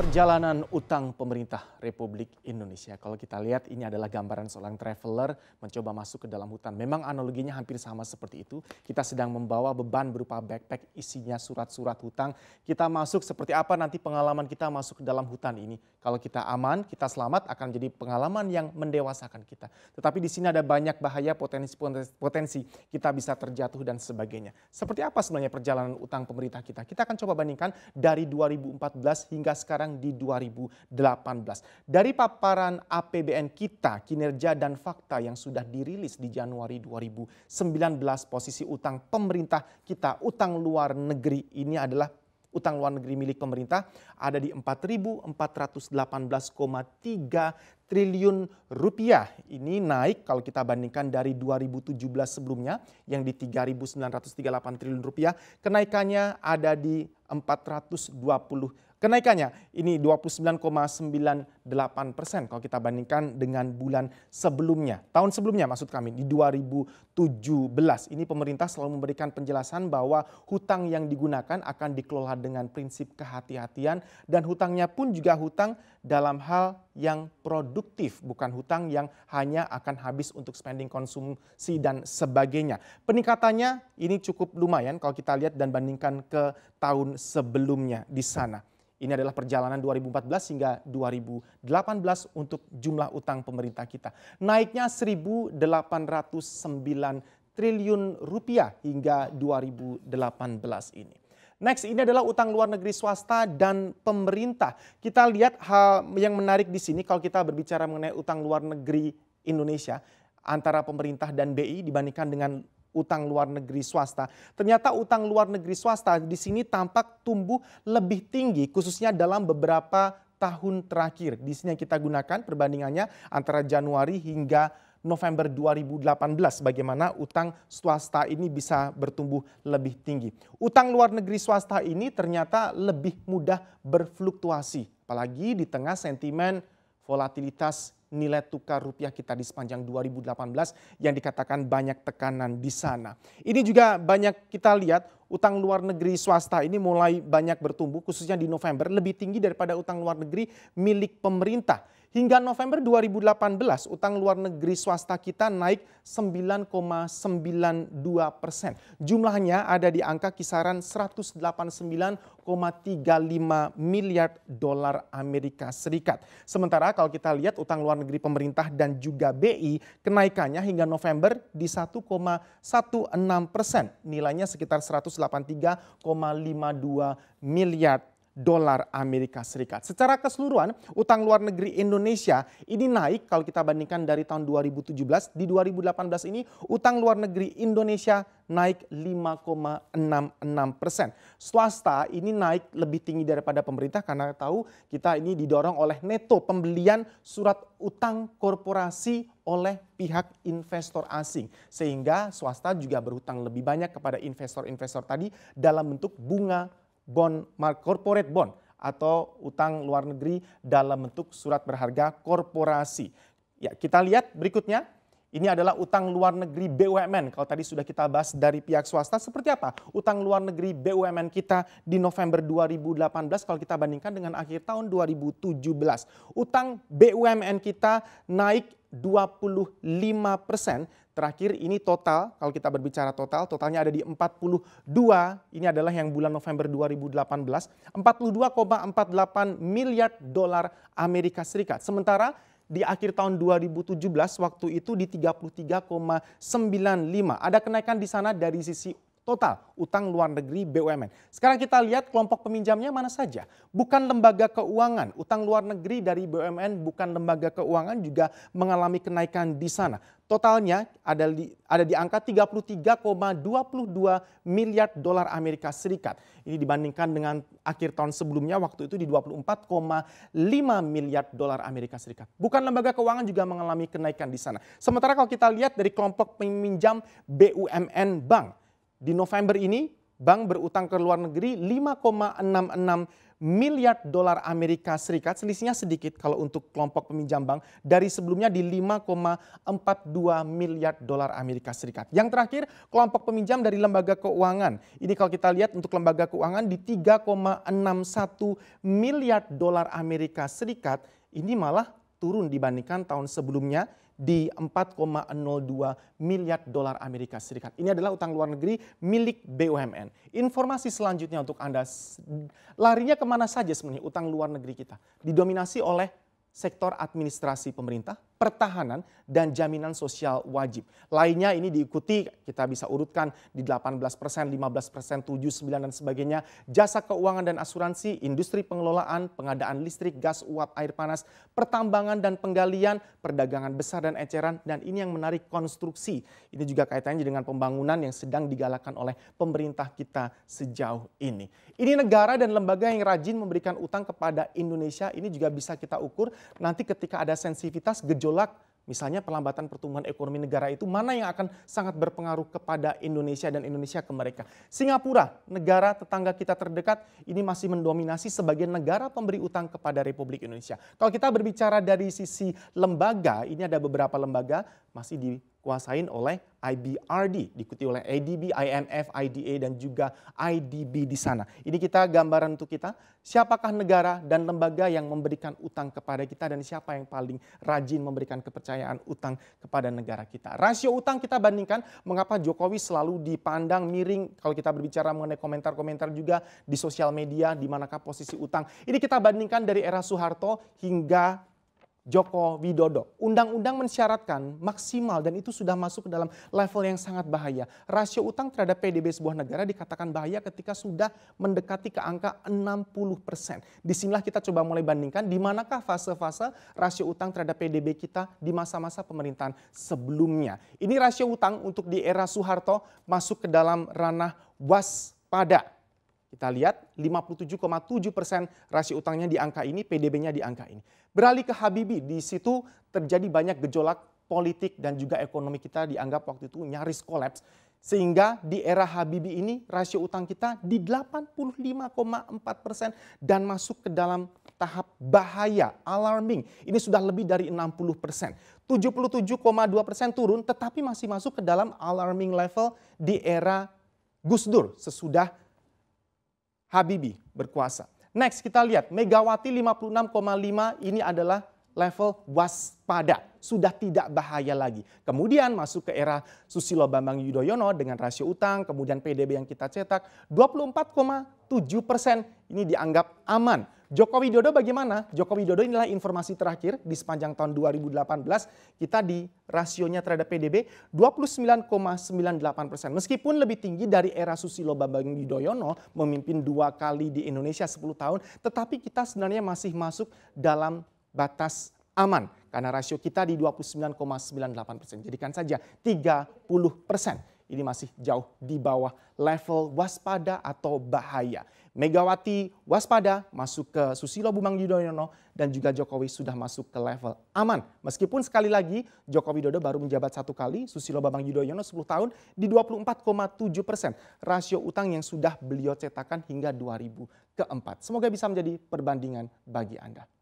Perjalanan utang pemerintah Republik Indonesia. Kalau kita lihat ini adalah gambaran seorang traveler mencoba masuk ke dalam hutan. Memang analoginya hampir sama seperti itu. Kita sedang membawa beban berupa backpack isinya surat-surat hutang. Kita masuk seperti apa nanti pengalaman kita masuk ke dalam hutan ini. Kalau kita aman, kita selamat akan jadi pengalaman yang mendewasakan kita. Tetapi di sini ada banyak bahaya potensi potensi kita bisa terjatuh dan sebagainya. Seperti apa sebenarnya perjalanan utang pemerintah kita? Kita akan coba bandingkan dari 2014 hingga sekarang yang di 2018. Dari paparan APBN kita, kinerja dan fakta yang sudah dirilis di Januari 2019, posisi utang pemerintah kita, utang luar negeri ini adalah utang luar negeri milik pemerintah ada di 4.418,3 triliun rupiah. Ini naik kalau kita bandingkan dari 2017 sebelumnya yang di 3.938 triliun rupiah. Kenaikannya ada di 420 Kenaikannya ini 29,98 persen kalau kita bandingkan dengan bulan sebelumnya. Tahun sebelumnya maksud kami di 2017. Ini pemerintah selalu memberikan penjelasan bahwa hutang yang digunakan akan dikelola dengan prinsip kehati-hatian dan hutangnya pun juga hutang dalam hal yang produktif, bukan hutang yang hanya akan habis untuk spending konsumsi dan sebagainya. Peningkatannya ini cukup lumayan kalau kita lihat dan bandingkan ke tahun sebelumnya di sana. Ini adalah perjalanan 2014 hingga 2018 untuk jumlah utang pemerintah kita. Naiknya 1.809 triliun rupiah hingga 2018 ini. Next, ini adalah utang luar negeri swasta dan pemerintah. Kita lihat hal yang menarik di sini kalau kita berbicara mengenai utang luar negeri Indonesia antara pemerintah dan BI dibandingkan dengan utang luar negeri swasta. Ternyata utang luar negeri swasta di sini tampak tumbuh lebih tinggi khususnya dalam beberapa tahun terakhir. Di sini yang kita gunakan perbandingannya antara Januari hingga November 2018 bagaimana utang swasta ini bisa bertumbuh lebih tinggi. Utang luar negeri swasta ini ternyata lebih mudah berfluktuasi apalagi di tengah sentimen volatilitas nilai tukar rupiah kita di sepanjang 2018 yang dikatakan banyak tekanan di sana. Ini juga banyak kita lihat utang luar negeri swasta ini mulai banyak bertumbuh khususnya di November lebih tinggi daripada utang luar negeri milik pemerintah Hingga November 2018, utang luar negeri swasta kita naik 9,92 persen. Jumlahnya ada di angka kisaran 189,35 miliar dolar Amerika Serikat. Sementara kalau kita lihat utang luar negeri pemerintah dan juga BI, kenaikannya hingga November di 1,16 persen. Nilainya sekitar 183,52 miliar dolar Amerika Serikat. Secara keseluruhan, utang luar negeri Indonesia ini naik kalau kita bandingkan dari tahun 2017 di 2018 ini utang luar negeri Indonesia naik 5,66 persen. Swasta ini naik lebih tinggi daripada pemerintah karena tahu kita ini didorong oleh neto pembelian surat utang korporasi oleh pihak investor asing. Sehingga swasta juga berhutang lebih banyak kepada investor-investor tadi dalam bentuk bunga bond corporate bond atau utang luar negeri dalam bentuk surat berharga korporasi. Ya, kita lihat berikutnya. Ini adalah utang luar negeri BUMN. Kalau tadi sudah kita bahas dari pihak swasta, seperti apa utang luar negeri BUMN kita di November 2018 kalau kita bandingkan dengan akhir tahun 2017. Utang BUMN kita naik 25 persen terakhir ini total kalau kita berbicara total totalnya ada di 42 ini adalah yang bulan November 2018 42,48 miliar dolar Amerika Serikat sementara di akhir tahun 2017 waktu itu di 33,95 ada kenaikan di sana dari sisi total utang luar negeri BUMN. Sekarang kita lihat kelompok peminjamnya mana saja. Bukan lembaga keuangan, utang luar negeri dari BUMN bukan lembaga keuangan juga mengalami kenaikan di sana. Totalnya ada di, ada di angka 33,22 miliar dolar Amerika Serikat. Ini dibandingkan dengan akhir tahun sebelumnya waktu itu di 24,5 miliar dolar Amerika Serikat. Bukan lembaga keuangan juga mengalami kenaikan di sana. Sementara kalau kita lihat dari kelompok peminjam BUMN Bank di November ini, bank berutang ke luar negeri 5,66 miliar dolar Amerika Serikat. Selisihnya sedikit kalau untuk kelompok peminjam bank dari sebelumnya di 5,42 miliar dolar Amerika Serikat. Yang terakhir, kelompok peminjam dari lembaga keuangan. Ini kalau kita lihat untuk lembaga keuangan di 3,61 miliar dolar Amerika Serikat, ini malah turun dibandingkan tahun sebelumnya di 4,02 miliar dolar Amerika Serikat. Ini adalah utang luar negeri milik BUMN. Informasi selanjutnya untuk Anda, larinya kemana saja sebenarnya utang luar negeri kita? Didominasi oleh sektor administrasi pemerintah, pertahanan, dan jaminan sosial wajib. Lainnya ini diikuti, kita bisa urutkan di 18 persen, 15 persen, 7, 9, dan sebagainya. Jasa keuangan dan asuransi, industri pengelolaan, pengadaan listrik, gas, uap, air panas, pertambangan dan penggalian, perdagangan besar dan eceran, dan ini yang menarik konstruksi. Ini juga kaitannya dengan pembangunan yang sedang digalakan oleh pemerintah kita sejauh ini. Ini negara dan lembaga yang rajin memberikan utang kepada Indonesia, ini juga bisa kita ukur nanti ketika ada sensitivitas gejolak gejolak misalnya perlambatan pertumbuhan ekonomi negara itu mana yang akan sangat berpengaruh kepada Indonesia dan Indonesia ke mereka. Singapura, negara tetangga kita terdekat, ini masih mendominasi sebagai negara pemberi utang kepada Republik Indonesia. Kalau kita berbicara dari sisi lembaga, ini ada beberapa lembaga masih dikuasain oleh IBRD, diikuti oleh ADB, IMF, IDA, dan juga IDB di sana. Ini kita gambaran untuk kita, siapakah negara dan lembaga yang memberikan utang kepada kita dan siapa yang paling rajin memberikan kepercayaan utang kepada negara kita. Rasio utang kita bandingkan mengapa Jokowi selalu dipandang miring kalau kita berbicara mengenai komentar-komentar juga di sosial media di manakah posisi utang. Ini kita bandingkan dari era Soeharto hingga Joko Widodo. Undang-undang mensyaratkan maksimal dan itu sudah masuk ke dalam level yang sangat bahaya. Rasio utang terhadap PDB sebuah negara dikatakan bahaya ketika sudah mendekati ke angka 60 persen. Disinilah kita coba mulai bandingkan di manakah fase-fase rasio utang terhadap PDB kita di masa-masa pemerintahan sebelumnya. Ini rasio utang untuk di era Soeharto masuk ke dalam ranah waspada. Kita lihat 57,7 persen rasio utangnya di angka ini, PDB-nya di angka ini. Beralih ke Habibi, di situ terjadi banyak gejolak politik dan juga ekonomi kita dianggap waktu itu nyaris kolaps. Sehingga di era Habibi ini rasio utang kita di 85,4 persen dan masuk ke dalam tahap bahaya, alarming. Ini sudah lebih dari 60 persen. 77,2 persen turun tetapi masih masuk ke dalam alarming level di era Gus Dur sesudah Habibi berkuasa. Next kita lihat Megawati 56,5 ini adalah level waspada, sudah tidak bahaya lagi. Kemudian masuk ke era Susilo Bambang Yudhoyono dengan rasio utang, kemudian PDB yang kita cetak 24,7 persen ini dianggap aman. Joko Widodo bagaimana? Joko Widodo inilah informasi terakhir di sepanjang tahun 2018 kita di rasionya terhadap PDB 29,98 persen. Meskipun lebih tinggi dari era Susilo Bambang Yudhoyono memimpin dua kali di Indonesia 10 tahun, tetapi kita sebenarnya masih masuk dalam batas aman karena rasio kita di 29,98 persen. Jadikan saja 30 persen ini masih jauh di bawah level waspada atau bahaya. Megawati waspada masuk ke Susilo Bambang Yudhoyono dan juga Jokowi sudah masuk ke level aman. Meskipun sekali lagi Jokowi Dodo baru menjabat satu kali, Susilo Bambang Yudhoyono 10 tahun di 24,7 persen. Rasio utang yang sudah beliau cetakan hingga ribu keempat. Semoga bisa menjadi perbandingan bagi Anda.